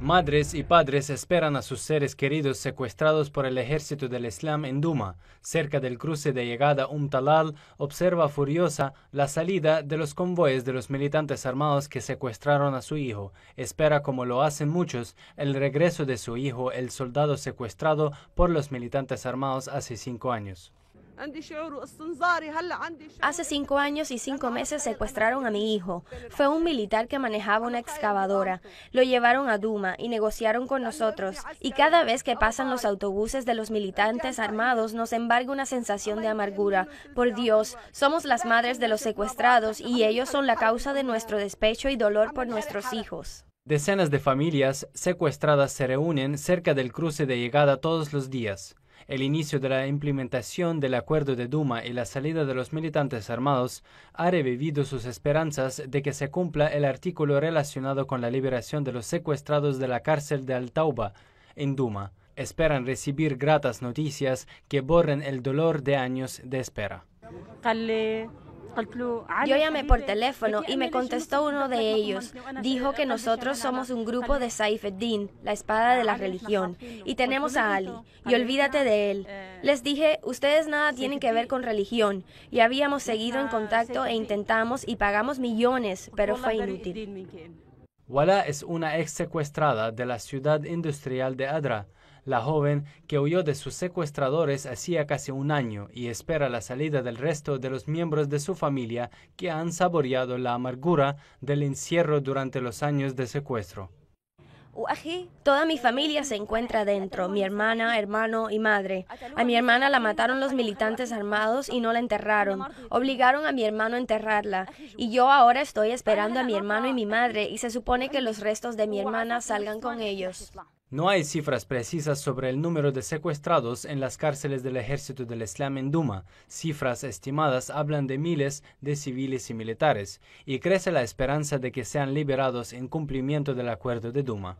Madres y padres esperan a sus seres queridos secuestrados por el ejército del Islam en Duma, cerca del cruce de llegada Umtalal, observa furiosa la salida de los convoyes de los militantes armados que secuestraron a su hijo. Espera, como lo hacen muchos, el regreso de su hijo, el soldado secuestrado por los militantes armados hace cinco años. Hace cinco años y cinco meses secuestraron a mi hijo. Fue un militar que manejaba una excavadora. Lo llevaron a Duma y negociaron con nosotros. Y cada vez que pasan los autobuses de los militantes armados nos embarga una sensación de amargura. Por Dios, somos las madres de los secuestrados y ellos son la causa de nuestro despecho y dolor por nuestros hijos. Decenas de familias secuestradas se reúnen cerca del cruce de llegada todos los días. El inicio de la implementación del acuerdo de Duma y la salida de los militantes armados ha revivido sus esperanzas de que se cumpla el artículo relacionado con la liberación de los secuestrados de la cárcel de Altauba en Duma. Esperan recibir gratas noticias que borren el dolor de años de espera. Yo ah, llamé por teléfono y me contestó uno de ellos. Dijo que nosotros somos un grupo de Saifeddin, la espada de la religión, y tenemos a Ali, y olvídate de él. Eh, Les dije, ustedes nada tienen que ver con religión, y habíamos seguido en contacto e intentamos y pagamos millones, pero fue inútil. Wala es una ex secuestrada de la ciudad industrial de Adra, la joven que huyó de sus secuestradores hacía casi un año y espera la salida del resto de los miembros de su familia que han saboreado la amargura del encierro durante los años de secuestro. Toda mi familia se encuentra dentro, mi hermana, hermano y madre. A mi hermana la mataron los militantes armados y no la enterraron. Obligaron a mi hermano a enterrarla. Y yo ahora estoy esperando a mi hermano y mi madre y se supone que los restos de mi hermana salgan con ellos. No hay cifras precisas sobre el número de secuestrados en las cárceles del ejército del Islam en Duma. Cifras estimadas hablan de miles de civiles y militares, y crece la esperanza de que sean liberados en cumplimiento del acuerdo de Duma.